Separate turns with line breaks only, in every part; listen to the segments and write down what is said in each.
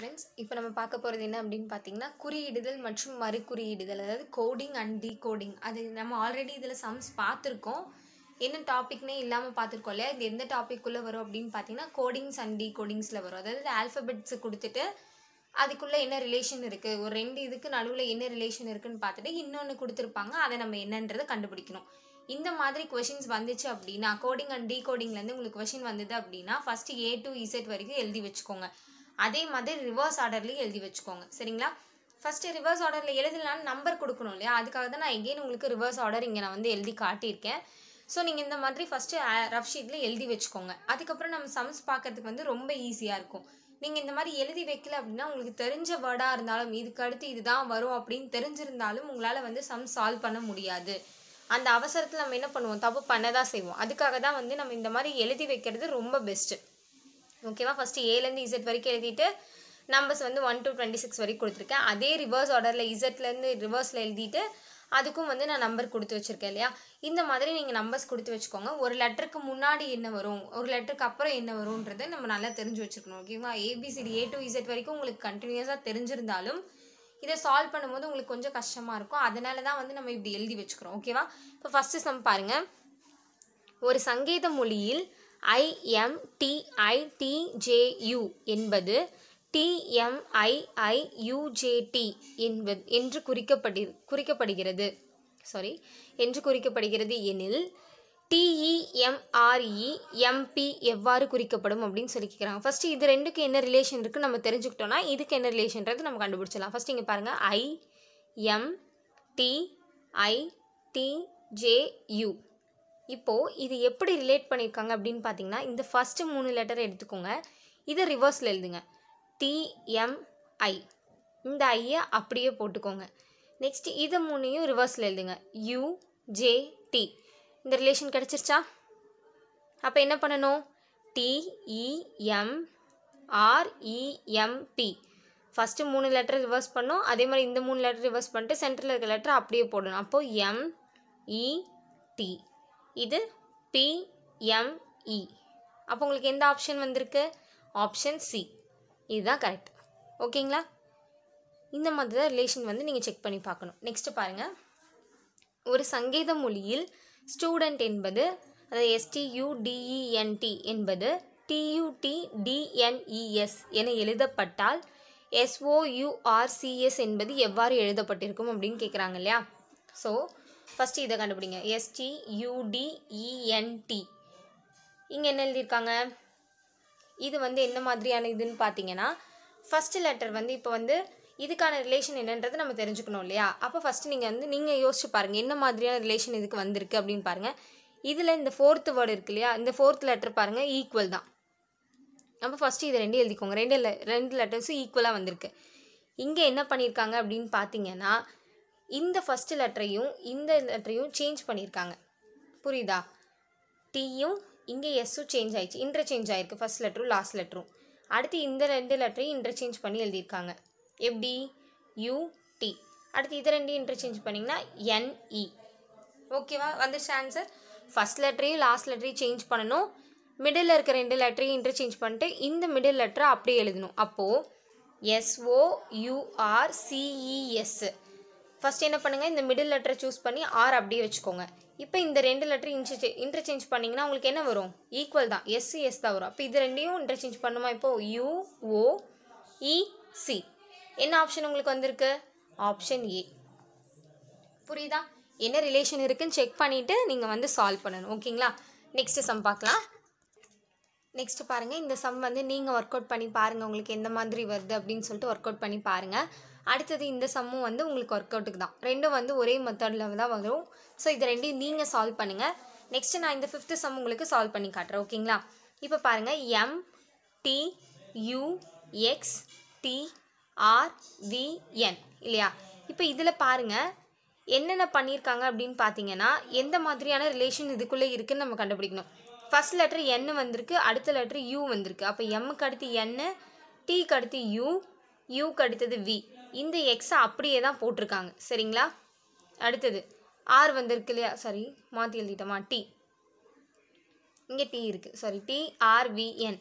Friends இப்போ நம்ம பார்க்க போகிறது என்ன அப்படின்னு பார்த்தீங்கன்னா குறியீடுதல் மற்றும் மறு குறியீடுதல் அதாவது கோடிங் அண்ட் கோடிங் அது நம்ம ஆல்ரெடி இதில் சம்ஸ் பார்த்துருக்கோம் என்ன டாபிக்னே இல்லாமல் பார்த்துருக்கோம் இல்லையா இது எந்த டாப்பிக்குள்ளே வரும் அப்படின்னு பார்த்தீங்கன்னா கோடிங்ஸ் அண்ட் டீ கோடிங்ஸில் வரும் அதாவது ஆல்ஃபபெட்ஸை கொடுத்துட்டு அதுக்குள்ளே என்ன ரிலேஷன் இருக்குது ஒரு ரெண்டு இதுக்கு நடுவில் என்ன ரிலேஷன் இருக்குதுன்னு பார்த்துட்டு இன்னொன்று கொடுத்துருப்பாங்க அதை நம்ம என்னன்றதை கண்டுபிடிக்கணும் இந்த மாதிரி கொஷின்ஸ் வந்துச்சு அப்படின்னா கோடிங் அண்ட் டீ கோடிங்லேருந்து உங்களுக்கு கொஷின் வந்தது அப்படின்னா ஃபஸ்ட்டு ஏ டு இசட் வரைக்கும் எழுதி வச்சுக்கோங்க அதே மாதிரி ரிவர்ஸ் ஆர்டர்லேயும் எழுதி வச்சுக்கோங்க சரிங்களா ஃபஸ்ட்டு ரிவர்ஸ் ஆர்டரில் எழுதலாம் நம்பர் கொடுக்கணும் இல்லையா அதுக்காக தான் நான் எகெயின் உங்களுக்கு ரிவர்ஸ் ஆர்டர் இங்கே நான் வந்து எழுதி காட்டியிருக்கேன் ஸோ நீங்கள் இந்த மாதிரி ஃபஸ்ட்டு ரஃப் ஷீட்டில் எழுதி வச்சுக்கோங்க அதுக்கப்புறம் நம்ம சம்ஸ் பார்க்கறதுக்கு வந்து ரொம்ப ஈஸியாக இருக்கும் நீங்கள் இந்த மாதிரி எழுதி வைக்கல அப்படின்னா உங்களுக்கு தெரிஞ்ச வேர்டாக இருந்தாலும் இதுக்கு அடுத்து இதுதான் வரும் அப்படின்னு தெரிஞ்சிருந்தாலும் உங்களால் வந்து சம் சால்வ் பண்ண முடியாது அந்த அவசரத்தில் நம்ம என்ன பண்ணுவோம் தப்பு பண்ண தான் செய்வோம் அதுக்காக தான் வந்து நம்ம இந்த மாதிரி எழுதி வைக்கிறது ரொம்ப பெஸ்ட்டு ஓகேவா ஃபஸ்ட்டு ஏலேருந்து இசட் வரைக்கும் எழுதிட்டு நம்பர்ஸ் வந்து ஒன் டு டுவெண்ட்டி சிக்ஸ் வரைக்கும் கொடுத்துருக்கேன் அதே ரிவர்ஸ் ஆர்டரில் இசட்லேருந்து ரிவர்ஸில் எழுதிட்டு அதுக்கும் வந்து நான் நம்பர் கொடுத்து வச்சுருக்கேன் இல்லையா இந்த மாதிரி நீங்கள் நம்பர்ஸ் கொடுத்து வச்சுக்கோங்க ஒரு லெட்டருக்கு முன்னாடி என்ன வரும் ஒரு லெட்டருக்கு அப்புறம் என்ன வரும்ன்றது நம்ம நல்லா தெரிஞ்சு வச்சுருக்கணும் ஓகேவா ஏபிசிடி ஏ டு இசட் வரைக்கும் உங்களுக்கு கண்டினியூஸாக தெரிஞ்சிருந்தாலும் இதை சால்வ் பண்ணும்போது உங்களுக்கு கொஞ்சம் கஷ்டமாக இருக்கும் அதனால தான் வந்து நம்ம இப்படி எழுதி வச்சுக்கிறோம் ஓகேவா இப்போ ஃபஸ்ட்டு சம் பாருங்கள் ஒரு சங்கீத மொழியில் ஐஎம்டிஐடிஜேயு என்பது டிஎம்ஐஐயுஜேடி என்பது என்று குறிக்கப்படி குறிக்கப்படுகிறது சாரி என்று குறிக்கப்படுகிறது எனில் டிஇஎம்ஆர்இ எம்பி e e எவ்வாறு குறிக்கப்படும் அப்படின்னு சொல்லி கேட்குறாங்க ஃபஸ்ட்டு இது ரெண்டுக்கு என்ன ரிலேஷன் இருக்குது நம்ம தெரிஞ்சுக்கிட்டோன்னா இதுக்கு என்ன ரிலேஷன்றது நம்ம கண்டுபிடிச்சிடலாம் ஃபஸ்ட் இங்கே பாருங்கள் ஐஎம்டிஐடிஜேயு இப்போது இது எப்படி ரிலேட் பண்ணியிருக்காங்க அப்படின்னு பார்த்தீங்கன்னா இந்த ஃபஸ்ட்டு மூணு லெட்டர் எடுத்துக்கோங்க இதை ரிவர்ஸில் எழுதுங்க டிஎம்ஐ இந்த ஐயை அப்படியே போட்டுக்கோங்க நெக்ஸ்ட் இதை மூணையும் ரிவர்ஸில் எழுதுங்க யூ ஜே டி இந்த ரிலேஷன் கிடச்சிருச்சா அப்போ என்ன பண்ணணும் டிஇஎம் ஆர்இஎம்பி ஃபஸ்ட்டு மூணு லெட்டர் ரிவர்ஸ் பண்ணோம் அதே மாதிரி இந்த மூணு லெட்டர் ரிவர்ஸ் பண்ணிட்டு சென்டரில் இருக்கிற லெட்டர் அப்படியே போடணும் அப்போது எம்இடி இது பிஎம்இ e. அப்போ உங்களுக்கு எந்த ஆப்ஷன் வந்திருக்கு ஆப்ஷன் சி இதுதான் கரெக்ட் ஓகேங்களா இந்த மாதிரி தான் ரிலேஷன் வந்து நீங்கள் செக் பண்ணி பார்க்கணும் நெக்ஸ்ட்டு பாருங்கள் ஒரு சங்கீத மொழியில் ஸ்டூடெண்ட் என்பது அதாவது எஸ்டியூடிஇஎன்டி e என்பது டியூடி டிஎன்இஎஸ் e என எழுதப்பட்டால் எஸ்ஓயுஆர்சிஎஸ் என்பது எவ்வாறு எழுதப்பட்டிருக்கும் அப்படின்னு கேட்குறாங்க இல்லையா ஸோ ஃபஸ்ட்டு இதை கண்டுபிடிங்க எஸ்டி யூடிஇஎன்டி இங்கே என்ன எழுதியிருக்காங்க இது வந்து என்ன மாதிரியான இதுன்னு பார்த்தீங்கன்னா ஃபஸ்ட்டு லெட்டர் வந்து இப்போ வந்து இதுக்கான ரிலேஷன் என்னன்றது நம்ம தெரிஞ்சுக்கணும் இல்லையா அப்போ ஃபஸ்ட்டு நீங்கள் வந்து நீங்கள் யோசிச்சு பாருங்கள் என்ன மாதிரியான ரிலேஷன் இதுக்கு வந்திருக்கு அப்படின்னு பாருங்கள் இதில் இந்த ஃபோர்த்து வேர்டு இருக்கு இல்லையா இந்த ஃபோர்த் லெட்டர் பாருங்கள் ஈக்குவல் தான் அப்போ ஃபஸ்ட்டு இதை ரெண்டு எழுதிக்கோங்க ரெண்டு ரெண்டு லெட்டர்ஸும் ஈக்குவலாக வந்திருக்கு இங்கே என்ன பண்ணியிருக்காங்க அப்படின்னு பார்த்தீங்கன்னா இந்த ஃபஸ்ட்டு லெட்டரையும் இந்த லெட்டரையும் சேஞ்ச் பண்ணியிருக்காங்க புரியுதா டீயும் இங்கே எஸ்ஸும் சேஞ்ச் ஆயிடுச்சு இன்டர்சேஞ்ச் ஆயிருக்கு ஃபஸ்ட் லெட்டரும் லாஸ்ட் லெட்டரும் அடுத்து இந்த ரெண்டு லெட்டரையும் இன்டர்சேஞ்ச் பண்ணி எழுதியிருக்காங்க எப்படி டி அடுத்து இதை ரெண்டு இன்டர்சேஞ்ச் பண்ணிங்கன்னா என்இ ஓகேவா e. வந்துருச்சு ஆன்சர் ஃபஸ்ட் லெட்டரையும் லாஸ்ட் லெட்டரையும் சேஞ்ச் பண்ணணும் மிடில் இருக்க ரெண்டு லெட்டரையும் இன்டர்சேஞ்ச் பண்ணிட்டு இந்த மிடில் லெட்டரை அப்படியே எழுதணும் அப்போது எஸ்ஓ யூஆர் சிஇஎஸ்ஸு ஃபஸ்ட் என்ன பண்ணுங்கள் இந்த மிடில் லெட்டரை சூஸ் பண்ணி ஆர் அப்படியே வச்சுக்கோங்க இப்போ இந்த ரெண்டு லெட்டர் இன்ச்சு இன்டர்சேஞ்ச் பண்ணிங்கன்னா உங்களுக்கு என்ன வரும் ஈக்குவல் தான் எஸ் எஸ் தான் வரும் அப்போ இது ரெண்டையும் இன்டர்சேஞ்ச் பண்ணுமா இப்போது யூ ஓ இசி e, என்ன ஆப்ஷன் உங்களுக்கு வந்திருக்கு ஆப்ஷன் ஏ புரியுதா என்ன ரிலேஷன் இருக்குன்னு செக் பண்ணிவிட்டு நீங்கள் வந்து சால்வ் பண்ணணும் ஓகேங்களா நெக்ஸ்ட்டு சம் பார்க்கலாம் நெக்ஸ்ட்டு பாருங்கள் இந்த சம் வந்து நீங்கள் ஒர்க் அவுட் பண்ணி பாருங்கள் உங்களுக்கு எந்த மாதிரி வருது அப்படின்னு சொல்லிட்டு ஒர்க் அவுட் பண்ணி பாருங்கள் அடுத்தது இந்த சம்மும் வந்து உங்களுக்கு ஒர்க் அவுட்டுக்கு தான் ரெண்டும் வந்து ஒரே மெத்தடில் தான் வரும் ஸோ இது ரெண்டையும் நீங்கள் சால்வ் பண்ணுங்கள் நெக்ஸ்ட்டு நான் இந்த ஃபிஃப்த்து சம் உங்களுக்கு சால்வ் பண்ணி காட்டுறேன் ஓகேங்களா இப்போ பாருங்கள் M T U X T R V N இல்லையா இப்போ இதில் பாருங்கள் என்னென்ன பண்ணியிருக்காங்க அப்படின்னு பார்த்தீங்கன்னா எந்த மாதிரியான ரிலேஷன் இதுக்குள்ளே இருக்குதுன்னு நம்ம கண்டுபிடிக்கணும் ஃபஸ்ட் லெட்ரு என் வந்திருக்கு அடுத்த லெட்ரு யூ வந்திருக்கு அப்போ எம்முக்கு அடுத்து என்னு டீக்கு அடுத்து யூ யூக்கு அடுத்தது வி இந்த எக்ஸை அப்படியே தான் போட்டிருக்காங்க சரிங்களா அடுத்தது ஆர் வந்திருக்கு இல்லையா சாரி மாற்றி எழுதிட்டோமா டி இங்கே டி இருக்குது சாரி டி ஆர்விஎன்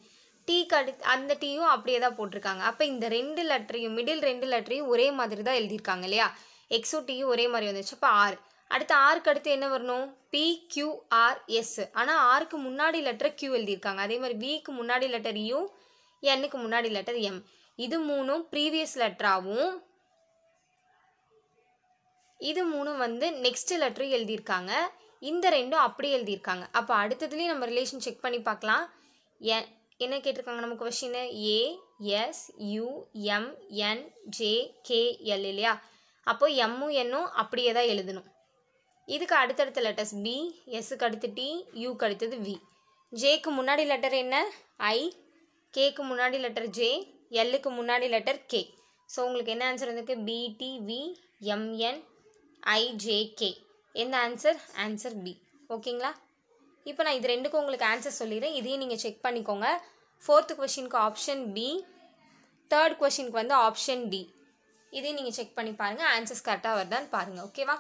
டி கடி அந்த டீயும் அப்படியே தான் போட்டிருக்காங்க அப்போ இந்த ரெண்டு லெட்டரையும் மிடில் ரெண்டு லெட்டரையும் ஒரே மாதிரி தான் எழுதியிருக்காங்க இல்லையா எக்ஸோ டீயும் ஒரே மாதிரி வந்துச்சு அப்போ ஆர் அடுத்து ஆருக்கு அடுத்து என்ன வரணும் பி கியூ ஆர் எஸ் ஆனால் ஆருக்கு முன்னாடி லெட்டர் கியூ எழுதியிருக்காங்க அதே மாதிரி விக்கு முன்னாடி லெட்டர் யூ என்னுக்கு முன்னாடி லெட்டர் எம் இது மூணும் ப்ரீவியஸ் லெட்டராகவும் இது மூணும் வந்து நெக்ஸ்ட் லெட்டர் எழுதியிருக்காங்க இந்த ரெண்டும் அப்படி எழுதியிருக்காங்க அப்போ அடுத்ததுலேயும் நம்ம ரிலேஷன் செக் பண்ணி பார்க்கலாம் எ என்ன கேட்டிருக்காங்க நம்ம question A S U M N J K L இல்லையா அப்போது எம்மு என்னும் அப்படியே தான் எழுதணும் இதுக்கு அடுத்தடுத்த லெட்டர்ஸ் பி எஸ்ஸுக்கு அடுத்து டி யூக்கு அடுத்தது வி ஜேக்கு முன்னாடி லெட்டர் என்ன ஐ கேக்கு முன்னாடி லெட்டர் ஜே எல்லுக்கு முன்னாடி லெட்டர் கே ஸோ உங்களுக்கு என்ன ஆன்சர் வந்திருக்கு பிடிவி எம்என் ஐஜேகே எந்த ஆன்சர் ஆன்சர் பி ஓகேங்களா இப்போ நான் இது ரெண்டுக்கும் உங்களுக்கு ஆன்சர் சொல்லிடுறேன் இதையும் நீங்கள் செக் பண்ணிக்கோங்க ஃபோர்த்து கொஷினுக்கு ஆப்ஷன் பி தேர்ட் கொஷினுக்கு வந்து ஆப்ஷன் D இதையும் நீங்கள் செக் பண்ணி பாருங்கள் ஆன்சர்ஸ் கரெக்டாக வருதான்னு பாருங்கள் ஓகேவா